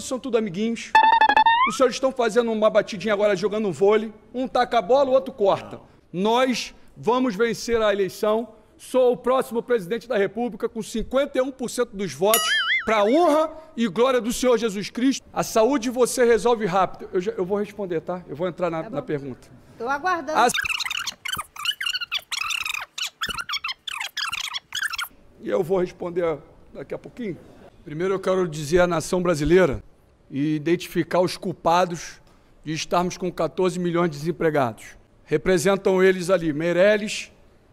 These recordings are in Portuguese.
senhores são tudo amiguinhos. Os senhores estão fazendo uma batidinha agora jogando um vôlei. Um taca a bola, o outro corta. Nós vamos vencer a eleição. Sou o próximo presidente da República com 51% dos votos para honra e glória do Senhor Jesus Cristo. A saúde você resolve rápido. Eu, já, eu vou responder, tá? Eu vou entrar na, tá na pergunta. Estou aguardando. E eu vou responder daqui a pouquinho. Primeiro eu quero dizer à nação brasileira e identificar os culpados de estarmos com 14 milhões de desempregados. Representam eles ali Meirelles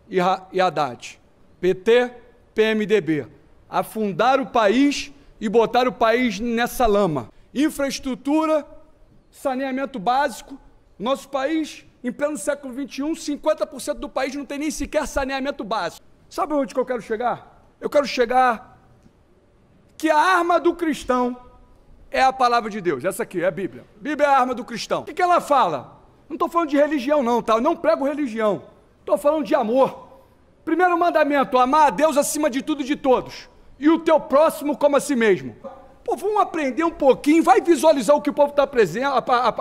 e, Haddad. PT, PMDB. Afundar o país e botar o país nessa lama. Infraestrutura, saneamento básico. Nosso país, em pleno século XXI, 50% do país não tem nem sequer saneamento básico. Sabe onde que eu quero chegar? Eu quero chegar que a arma do cristão é a palavra de Deus. Essa aqui é a Bíblia. Bíblia é a arma do cristão. O que, que ela fala? Não estou falando de religião, não, tá? Eu não prego religião. Estou falando de amor. Primeiro mandamento: amar a Deus acima de tudo e de todos. E o teu próximo como a si mesmo. Pô, vamos aprender um pouquinho, vai visualizar o que o povo está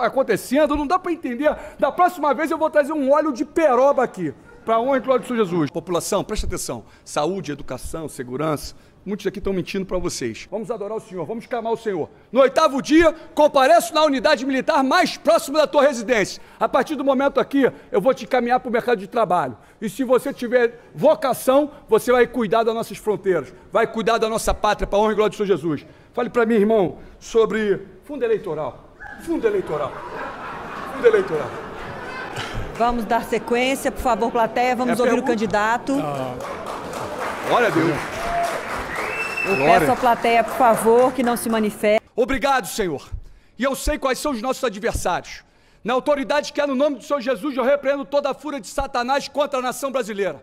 acontecendo, não dá para entender. Da próxima vez eu vou trazer um óleo de peroba aqui, para honra e glória Jesus. População, presta atenção: saúde, educação, segurança, Muitos aqui estão mentindo para vocês. Vamos adorar o Senhor, vamos clamar o Senhor. No oitavo dia, compareço na unidade militar mais próxima da tua residência. A partir do momento aqui, eu vou te encaminhar para o mercado de trabalho. E se você tiver vocação, você vai cuidar das nossas fronteiras, vai cuidar da nossa pátria, para a honra e glória de Senhor Jesus. Fale para mim, irmão, sobre fundo eleitoral. Fundo eleitoral. Fundo eleitoral. Vamos dar sequência, por favor, plateia. Vamos é ouvir pergunta? o candidato. Ah. Glória a Deus. Eu Glória. peço à plateia, por favor, que não se manifeste. Obrigado, Senhor. E eu sei quais são os nossos adversários. Na autoridade que é no nome do Senhor Jesus, eu repreendo toda a fúria de Satanás contra a nação brasileira.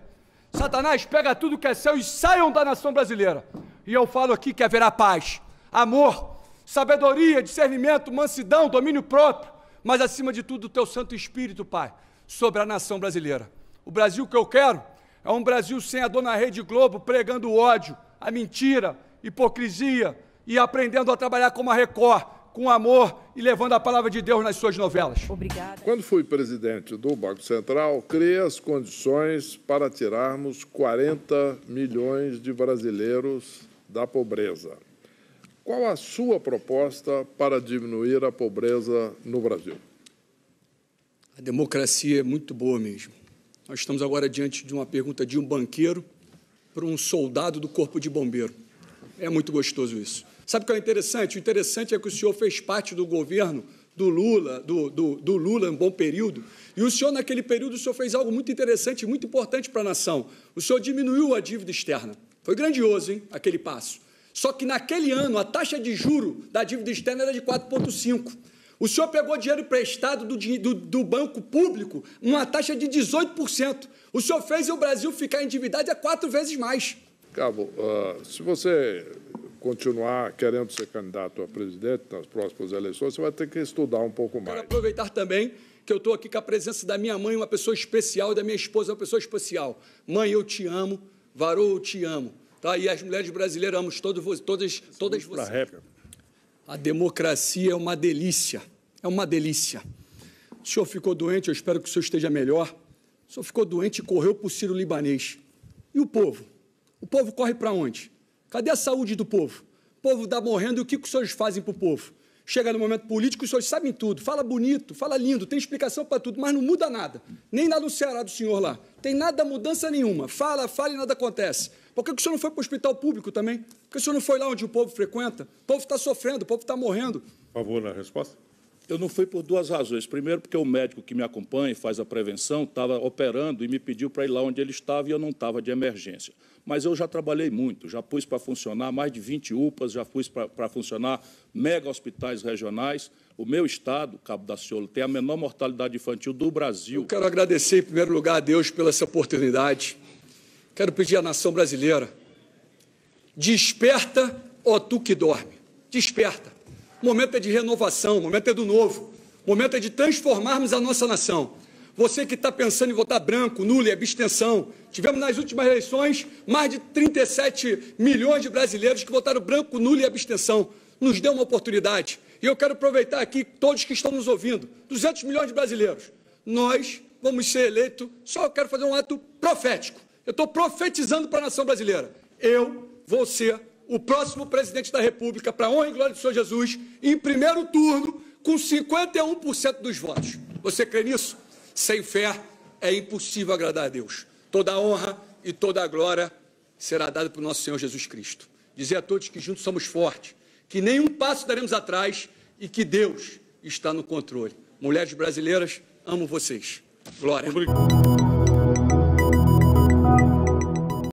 Satanás, pega tudo que é seu e saiam da nação brasileira. E eu falo aqui que haverá paz, amor, sabedoria, discernimento, mansidão, domínio próprio, mas acima de tudo o teu Santo Espírito, Pai, sobre a nação brasileira. O Brasil que eu quero é um Brasil sem a dona Rede Globo pregando ódio, a mentira, hipocrisia e aprendendo a trabalhar como a Record, com amor e levando a palavra de Deus nas suas novelas. Obrigada. Quando fui presidente do Banco Central, criei as condições para tirarmos 40 milhões de brasileiros da pobreza. Qual a sua proposta para diminuir a pobreza no Brasil? A democracia é muito boa mesmo. Nós estamos agora diante de uma pergunta de um banqueiro por um soldado do Corpo de Bombeiro. É muito gostoso isso. Sabe o que é interessante? O interessante é que o senhor fez parte do governo do Lula, do, do, do, Lula um bom período. E o senhor, naquele período, o senhor fez algo muito interessante, muito importante para a nação. O senhor diminuiu a dívida externa. Foi grandioso, hein, aquele passo. Só que naquele ano, a taxa de juro da dívida externa era de 4,5%. O senhor pegou dinheiro emprestado do, do, do banco público, uma taxa de 18%. O senhor fez o Brasil ficar endividado a quatro vezes mais. Cabo, uh, se você continuar querendo ser candidato a presidente nas próximas eleições, você vai ter que estudar um pouco mais. Quero aproveitar também que eu estou aqui com a presença da minha mãe, uma pessoa especial, e da minha esposa, uma pessoa especial. Mãe, eu te amo. Varou, eu te amo. Tá? E as mulheres brasileiras amam todos, todas, é todas vocês. A democracia é uma delícia, é uma delícia. O senhor ficou doente, eu espero que o senhor esteja melhor. O senhor ficou doente e correu para o Ciro Libanês. E o povo? O povo corre para onde? Cadê a saúde do povo? O povo está morrendo e o que, que os senhores fazem para o povo? Chega no momento político, os senhores sabem tudo, fala bonito, fala lindo, tem explicação para tudo, mas não muda nada. Nem nada no Ceará do senhor lá. Tem nada, mudança nenhuma. Fala, fala e nada acontece. Por que o senhor não foi para o hospital público também? Por que o senhor não foi lá onde o povo frequenta? O povo está sofrendo, o povo está morrendo. Por favor, na resposta. Eu não fui por duas razões. Primeiro, porque o médico que me acompanha e faz a prevenção estava operando e me pediu para ir lá onde ele estava e eu não estava de emergência. Mas eu já trabalhei muito, já pus para funcionar mais de 20 UPAs, já pus para funcionar mega hospitais regionais. O meu estado, Cabo da Ciolo, tem a menor mortalidade infantil do Brasil. Eu quero agradecer, em primeiro lugar, a Deus pela essa oportunidade. Quero pedir à nação brasileira: desperta, ó tu que dorme, desperta. O momento é de renovação, o momento é do novo, o momento é de transformarmos a nossa nação. Você que está pensando em votar branco, nulo e abstenção, tivemos nas últimas eleições mais de 37 milhões de brasileiros que votaram branco, nulo e abstenção. Nos deu uma oportunidade. E eu quero aproveitar aqui todos que estão nos ouvindo, 200 milhões de brasileiros. Nós vamos ser eleitos, só quero fazer um ato profético. Eu estou profetizando para a nação brasileira. Eu vou ser o próximo presidente da República, para honra e glória do Senhor Jesus, em primeiro turno, com 51% dos votos. Você crê nisso? Sem fé é impossível agradar a Deus. Toda a honra e toda a glória será dada para o nosso Senhor Jesus Cristo. Dizer a todos que juntos somos fortes, que nenhum passo daremos atrás e que Deus está no controle. Mulheres brasileiras, amo vocês. Glória. Obrigado.